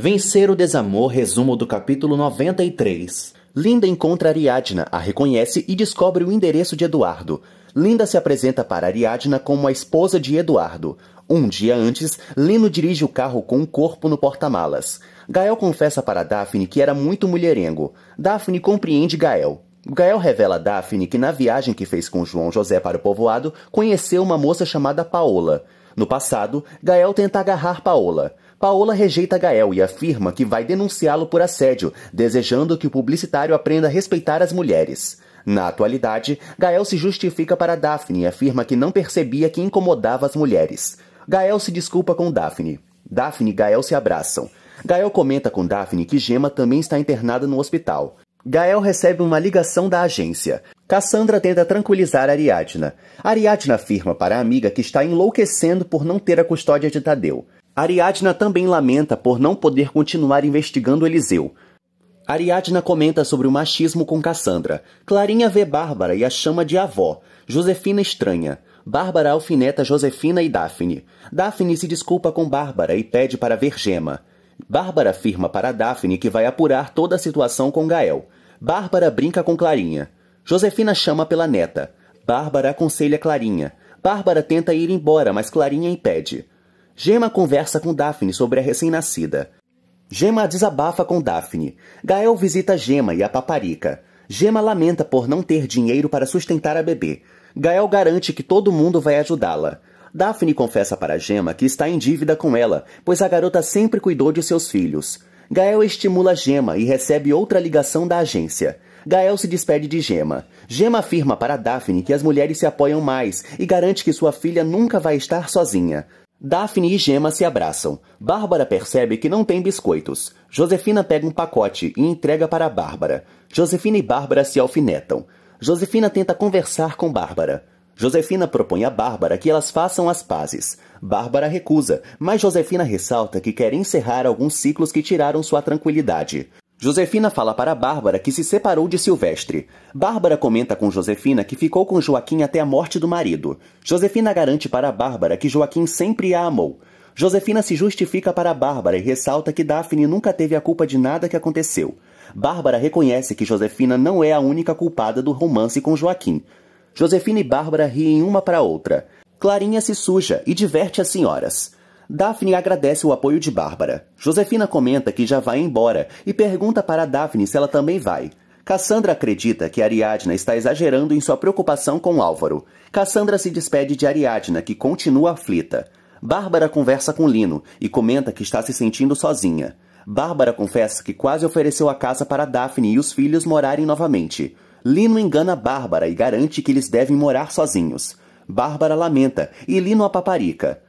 Vencer o desamor, resumo do capítulo 93. Linda encontra Ariadna, a reconhece e descobre o endereço de Eduardo. Linda se apresenta para Ariadna como a esposa de Eduardo. Um dia antes, Lino dirige o carro com um corpo no porta-malas. Gael confessa para Daphne que era muito mulherengo. Daphne compreende Gael. Gael revela a Daphne que na viagem que fez com João José para o povoado, conheceu uma moça chamada Paola. No passado, Gael tenta agarrar Paola. Paola rejeita Gael e afirma que vai denunciá-lo por assédio, desejando que o publicitário aprenda a respeitar as mulheres. Na atualidade, Gael se justifica para Daphne e afirma que não percebia que incomodava as mulheres. Gael se desculpa com Daphne. Daphne e Gael se abraçam. Gael comenta com Daphne que Gema também está internada no hospital. Gael recebe uma ligação da agência. Cassandra tenta tranquilizar Ariadna. Ariadna afirma para a amiga que está enlouquecendo por não ter a custódia de Tadeu. Ariadna também lamenta por não poder continuar investigando Eliseu. Ariadna comenta sobre o machismo com Cassandra. Clarinha vê Bárbara e a chama de avó. Josefina estranha. Bárbara alfineta Josefina e Daphne. Daphne se desculpa com Bárbara e pede para ver Gema. Bárbara afirma para Daphne que vai apurar toda a situação com Gael. Bárbara brinca com Clarinha. Josefina chama pela neta. Bárbara aconselha Clarinha. Bárbara tenta ir embora, mas Clarinha impede. Gema conversa com Daphne sobre a recém-nascida. Gema desabafa com Daphne. Gael visita Gema e a paparica. Gema lamenta por não ter dinheiro para sustentar a bebê. Gael garante que todo mundo vai ajudá-la. Daphne confessa para Gema que está em dívida com ela, pois a garota sempre cuidou de seus filhos. Gael estimula Gema e recebe outra ligação da agência. Gael se despede de Gema. Gema afirma para Daphne que as mulheres se apoiam mais e garante que sua filha nunca vai estar sozinha. Daphne e Gemma se abraçam. Bárbara percebe que não tem biscoitos. Josefina pega um pacote e entrega para Bárbara. Josefina e Bárbara se alfinetam. Josefina tenta conversar com Bárbara. Josefina propõe a Bárbara que elas façam as pazes. Bárbara recusa, mas Josefina ressalta que quer encerrar alguns ciclos que tiraram sua tranquilidade. Josefina fala para Bárbara que se separou de Silvestre. Bárbara comenta com Josefina que ficou com Joaquim até a morte do marido. Josefina garante para Bárbara que Joaquim sempre a amou. Josefina se justifica para Bárbara e ressalta que Daphne nunca teve a culpa de nada que aconteceu. Bárbara reconhece que Josefina não é a única culpada do romance com Joaquim. Josefina e Bárbara riem uma para outra. Clarinha se suja e diverte as senhoras. Daphne agradece o apoio de Bárbara. Josefina comenta que já vai embora e pergunta para Daphne se ela também vai. Cassandra acredita que Ariadna está exagerando em sua preocupação com Álvaro. Cassandra se despede de Ariadna, que continua aflita. Bárbara conversa com Lino e comenta que está se sentindo sozinha. Bárbara confessa que quase ofereceu a casa para Daphne e os filhos morarem novamente. Lino engana Bárbara e garante que eles devem morar sozinhos. Bárbara lamenta e Lino a paparica.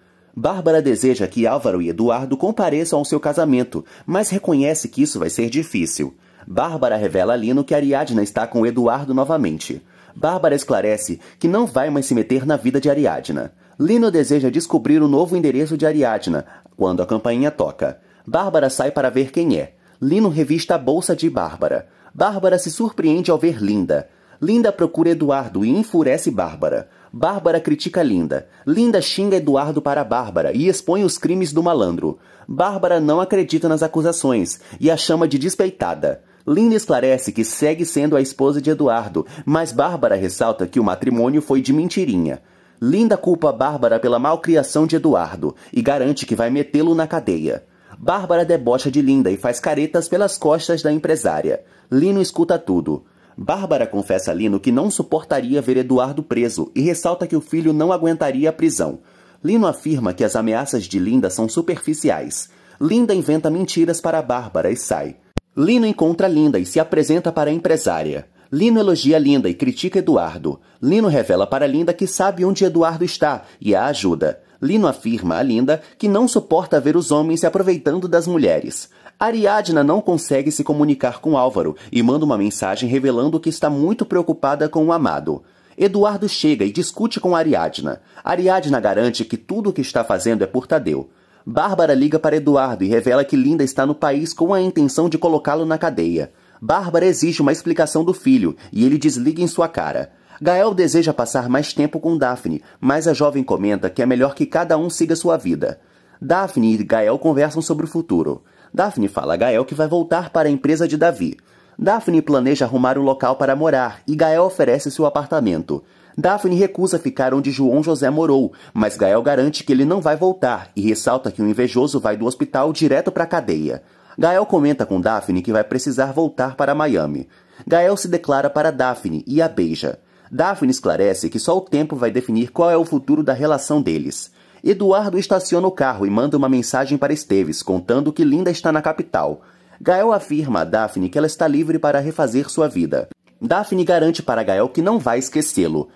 Bárbara deseja que Álvaro e Eduardo compareçam ao seu casamento, mas reconhece que isso vai ser difícil. Bárbara revela a Lino que Ariadna está com Eduardo novamente. Bárbara esclarece que não vai mais se meter na vida de Ariadna. Lino deseja descobrir o novo endereço de Ariadna quando a campainha toca. Bárbara sai para ver quem é. Lino revista a bolsa de Bárbara. Bárbara se surpreende ao ver Linda. Linda procura Eduardo e enfurece Bárbara. Bárbara critica Linda. Linda xinga Eduardo para Bárbara e expõe os crimes do malandro. Bárbara não acredita nas acusações e a chama de despeitada. Linda esclarece que segue sendo a esposa de Eduardo, mas Bárbara ressalta que o matrimônio foi de mentirinha. Linda culpa Bárbara pela malcriação de Eduardo e garante que vai metê-lo na cadeia. Bárbara debocha de Linda e faz caretas pelas costas da empresária. Lino escuta tudo. Bárbara confessa a Lino que não suportaria ver Eduardo preso e ressalta que o filho não aguentaria a prisão. Lino afirma que as ameaças de Linda são superficiais. Linda inventa mentiras para Bárbara e sai. Lino encontra Linda e se apresenta para a empresária. Lino elogia Linda e critica Eduardo. Lino revela para Linda que sabe onde Eduardo está e a ajuda. Lino afirma a Linda que não suporta ver os homens se aproveitando das mulheres. Ariadna não consegue se comunicar com Álvaro e manda uma mensagem revelando que está muito preocupada com o amado. Eduardo chega e discute com Ariadna. Ariadna garante que tudo o que está fazendo é por Tadeu. Bárbara liga para Eduardo e revela que Linda está no país com a intenção de colocá-lo na cadeia. Bárbara exige uma explicação do filho e ele desliga em sua cara. Gael deseja passar mais tempo com Daphne, mas a jovem comenta que é melhor que cada um siga sua vida. Daphne e Gael conversam sobre o futuro. Daphne fala a Gael que vai voltar para a empresa de Davi. Daphne planeja arrumar o um local para morar e Gael oferece seu apartamento. Daphne recusa ficar onde João José morou, mas Gael garante que ele não vai voltar e ressalta que o invejoso vai do hospital direto para a cadeia. Gael comenta com Daphne que vai precisar voltar para Miami. Gael se declara para Daphne e a beija. Daphne esclarece que só o tempo vai definir qual é o futuro da relação deles. Eduardo estaciona o carro e manda uma mensagem para Esteves, contando que Linda está na capital. Gael afirma a Daphne que ela está livre para refazer sua vida. Daphne garante para Gael que não vai esquecê-lo.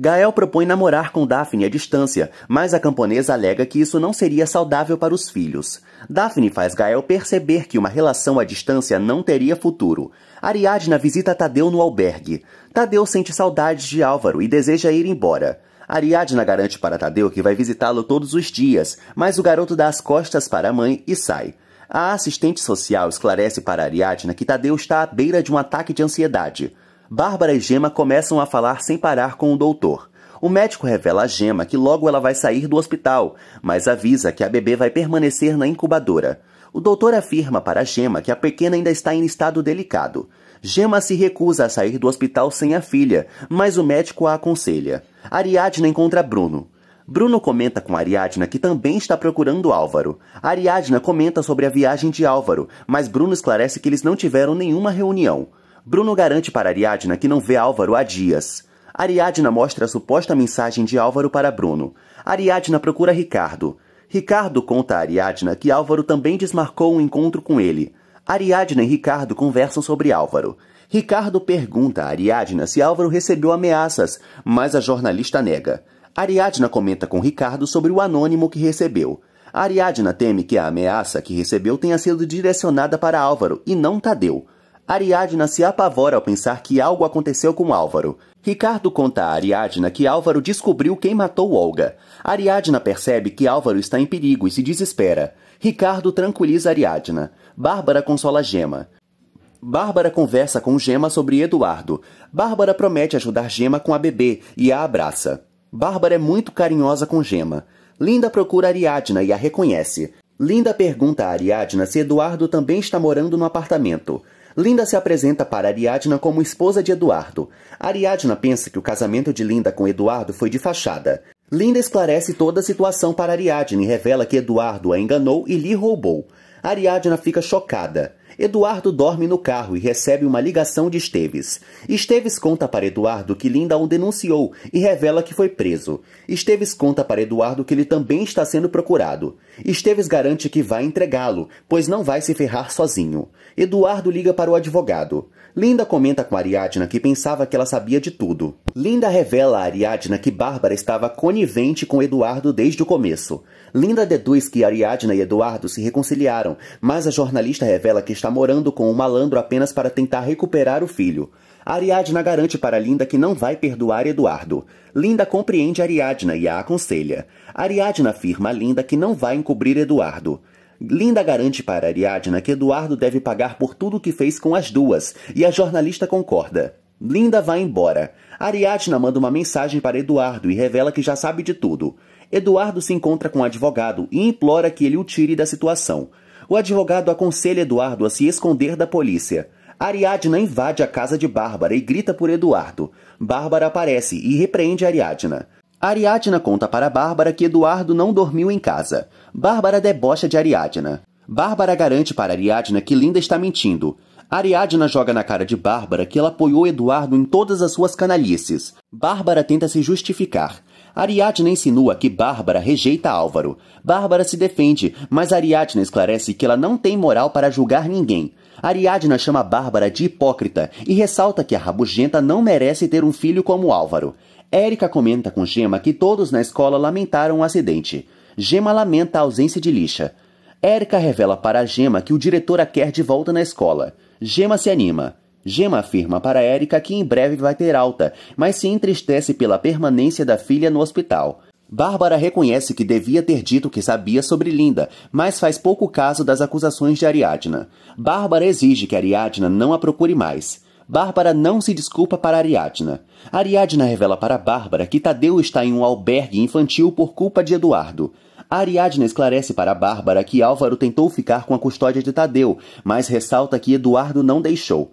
Gael propõe namorar com Daphne à distância, mas a camponesa alega que isso não seria saudável para os filhos. Daphne faz Gael perceber que uma relação à distância não teria futuro. Ariadna visita Tadeu no albergue. Tadeu sente saudades de Álvaro e deseja ir embora. Ariadna garante para Tadeu que vai visitá-lo todos os dias, mas o garoto dá as costas para a mãe e sai. A assistente social esclarece para Ariadna que Tadeu está à beira de um ataque de ansiedade. Bárbara e Gema começam a falar sem parar com o doutor. O médico revela a Gema que logo ela vai sair do hospital, mas avisa que a bebê vai permanecer na incubadora. O doutor afirma para Gema que a pequena ainda está em estado delicado. Gema se recusa a sair do hospital sem a filha, mas o médico a aconselha. Ariadna encontra Bruno. Bruno comenta com Ariadna que também está procurando Álvaro. Ariadna comenta sobre a viagem de Álvaro, mas Bruno esclarece que eles não tiveram nenhuma reunião. Bruno garante para Ariadna que não vê Álvaro há dias. Ariadna mostra a suposta mensagem de Álvaro para Bruno. Ariadna procura Ricardo. Ricardo conta a Ariadna que Álvaro também desmarcou um encontro com ele. Ariadna e Ricardo conversam sobre Álvaro. Ricardo pergunta a Ariadna se Álvaro recebeu ameaças, mas a jornalista nega. Ariadna comenta com Ricardo sobre o anônimo que recebeu. Ariadna teme que a ameaça que recebeu tenha sido direcionada para Álvaro e não Tadeu. Ariadna se apavora ao pensar que algo aconteceu com Álvaro. Ricardo conta a Ariadna que Álvaro descobriu quem matou Olga. Ariadna percebe que Álvaro está em perigo e se desespera. Ricardo tranquiliza Ariadna. Bárbara consola Gema. Bárbara conversa com Gema sobre Eduardo. Bárbara promete ajudar Gema com a bebê e a abraça. Bárbara é muito carinhosa com Gema. Linda procura Ariadna e a reconhece. Linda pergunta a Ariadna se Eduardo também está morando no apartamento. Linda se apresenta para Ariadna como esposa de Eduardo. Ariadna pensa que o casamento de Linda com Eduardo foi de fachada. Linda esclarece toda a situação para Ariadne e revela que Eduardo a enganou e lhe roubou. Ariadna fica chocada. Eduardo dorme no carro e recebe uma ligação de Esteves. Esteves conta para Eduardo que Linda o denunciou e revela que foi preso. Esteves conta para Eduardo que ele também está sendo procurado. Esteves garante que vai entregá-lo, pois não vai se ferrar sozinho. Eduardo liga para o advogado. Linda comenta com Ariadna que pensava que ela sabia de tudo. Linda revela a Ariadna que Bárbara estava conivente com Eduardo desde o começo. Linda deduz que Ariadna e Eduardo se reconciliaram, mas a jornalista revela que está está morando com o um malandro apenas para tentar recuperar o filho. Ariadna garante para Linda que não vai perdoar Eduardo. Linda compreende Ariadna e a aconselha. Ariadna afirma a Linda que não vai encobrir Eduardo. Linda garante para Ariadna que Eduardo deve pagar por tudo o que fez com as duas, e a jornalista concorda. Linda vai embora. Ariadna manda uma mensagem para Eduardo e revela que já sabe de tudo. Eduardo se encontra com o um advogado e implora que ele o tire da situação. O advogado aconselha Eduardo a se esconder da polícia. Ariadna invade a casa de Bárbara e grita por Eduardo. Bárbara aparece e repreende Ariadna. Ariadna conta para Bárbara que Eduardo não dormiu em casa. Bárbara debocha de Ariadna. Bárbara garante para Ariadna que Linda está mentindo. Ariadna joga na cara de Bárbara que ela apoiou Eduardo em todas as suas canalices. Bárbara tenta se justificar. Ariadne insinua que Bárbara rejeita Álvaro. Bárbara se defende, mas Ariadne esclarece que ela não tem moral para julgar ninguém. Ariadna chama Bárbara de hipócrita e ressalta que a rabugenta não merece ter um filho como Álvaro. Érica comenta com Gema que todos na escola lamentaram o acidente. Gema lamenta a ausência de lixa. Érica revela para Gema que o diretor a quer de volta na escola. Gema se anima. Gema afirma para Érica que em breve vai ter alta, mas se entristece pela permanência da filha no hospital. Bárbara reconhece que devia ter dito que sabia sobre Linda, mas faz pouco caso das acusações de Ariadna. Bárbara exige que Ariadna não a procure mais. Bárbara não se desculpa para Ariadna. Ariadna revela para Bárbara que Tadeu está em um albergue infantil por culpa de Eduardo. Ariadna esclarece para Bárbara que Álvaro tentou ficar com a custódia de Tadeu, mas ressalta que Eduardo não deixou.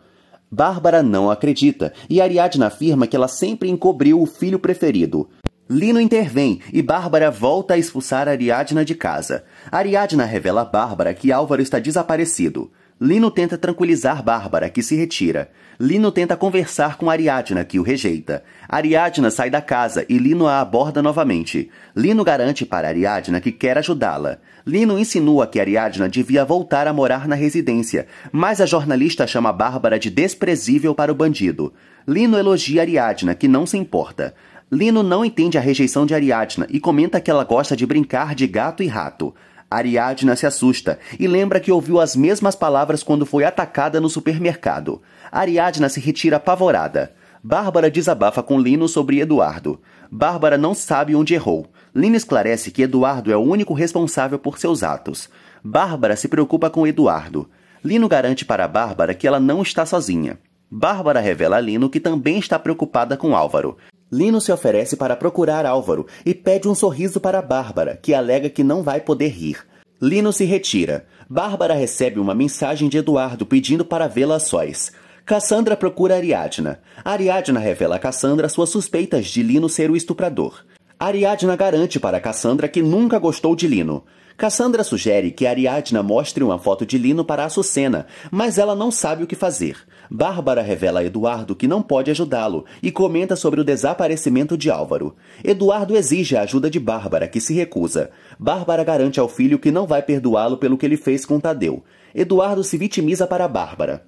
Bárbara não acredita e Ariadna afirma que ela sempre encobriu o filho preferido. Lino intervém e Bárbara volta a expulsar Ariadna de casa. Ariadna revela a Bárbara que Álvaro está desaparecido. Lino tenta tranquilizar Bárbara, que se retira. Lino tenta conversar com Ariadna, que o rejeita. Ariadna sai da casa e Lino a aborda novamente. Lino garante para Ariadna que quer ajudá-la. Lino insinua que Ariadna devia voltar a morar na residência, mas a jornalista chama Bárbara de desprezível para o bandido. Lino elogia Ariadna, que não se importa. Lino não entende a rejeição de Ariadna e comenta que ela gosta de brincar de gato e rato. Ariadna se assusta e lembra que ouviu as mesmas palavras quando foi atacada no supermercado. Ariadna se retira apavorada. Bárbara desabafa com Lino sobre Eduardo. Bárbara não sabe onde errou. Lino esclarece que Eduardo é o único responsável por seus atos. Bárbara se preocupa com Eduardo. Lino garante para Bárbara que ela não está sozinha. Bárbara revela a Lino que também está preocupada com Álvaro Lino se oferece para procurar Álvaro e pede um sorriso para Bárbara, que alega que não vai poder rir. Lino se retira. Bárbara recebe uma mensagem de Eduardo pedindo para vê-la a sós. Cassandra procura Ariadna. Ariadna revela a Cassandra suas suspeitas de Lino ser o estuprador. Ariadna garante para Cassandra que nunca gostou de Lino. Cassandra sugere que Ariadna mostre uma foto de Lino para Açucena, mas ela não sabe o que fazer. Bárbara revela a Eduardo que não pode ajudá-lo e comenta sobre o desaparecimento de Álvaro. Eduardo exige a ajuda de Bárbara, que se recusa. Bárbara garante ao filho que não vai perdoá-lo pelo que ele fez com Tadeu. Eduardo se vitimiza para Bárbara.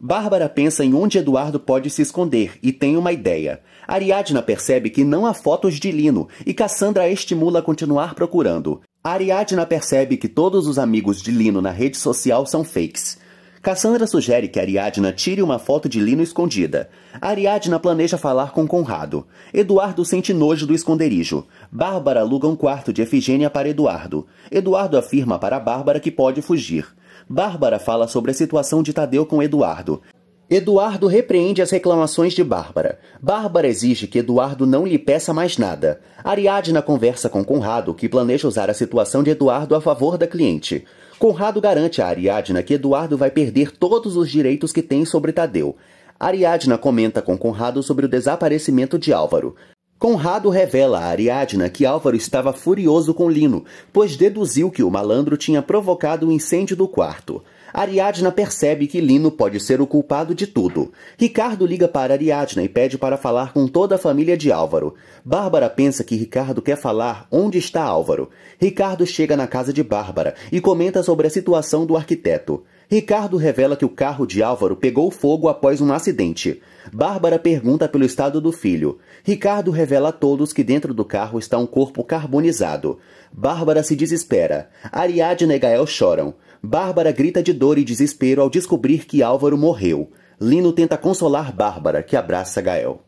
Bárbara pensa em onde Eduardo pode se esconder e tem uma ideia. Ariadna percebe que não há fotos de Lino e Cassandra a estimula a continuar procurando. Ariadna percebe que todos os amigos de Lino na rede social são fakes. Cassandra sugere que Ariadna tire uma foto de Lino escondida. Ariadna planeja falar com Conrado. Eduardo sente nojo do esconderijo. Bárbara aluga um quarto de Efigênia para Eduardo. Eduardo afirma para Bárbara que pode fugir. Bárbara fala sobre a situação de Tadeu com Eduardo. Eduardo repreende as reclamações de Bárbara. Bárbara exige que Eduardo não lhe peça mais nada. Ariadna conversa com Conrado, que planeja usar a situação de Eduardo a favor da cliente. Conrado garante a Ariadna que Eduardo vai perder todos os direitos que tem sobre Tadeu. Ariadna comenta com Conrado sobre o desaparecimento de Álvaro. Conrado revela a Ariadna que Álvaro estava furioso com Lino, pois deduziu que o malandro tinha provocado o incêndio do quarto. Ariadna percebe que Lino pode ser o culpado de tudo. Ricardo liga para Ariadna e pede para falar com toda a família de Álvaro. Bárbara pensa que Ricardo quer falar onde está Álvaro. Ricardo chega na casa de Bárbara e comenta sobre a situação do arquiteto. Ricardo revela que o carro de Álvaro pegou fogo após um acidente. Bárbara pergunta pelo estado do filho. Ricardo revela a todos que dentro do carro está um corpo carbonizado. Bárbara se desespera. Ariadne e Gael choram. Bárbara grita de dor e desespero ao descobrir que Álvaro morreu. Lino tenta consolar Bárbara, que abraça Gael.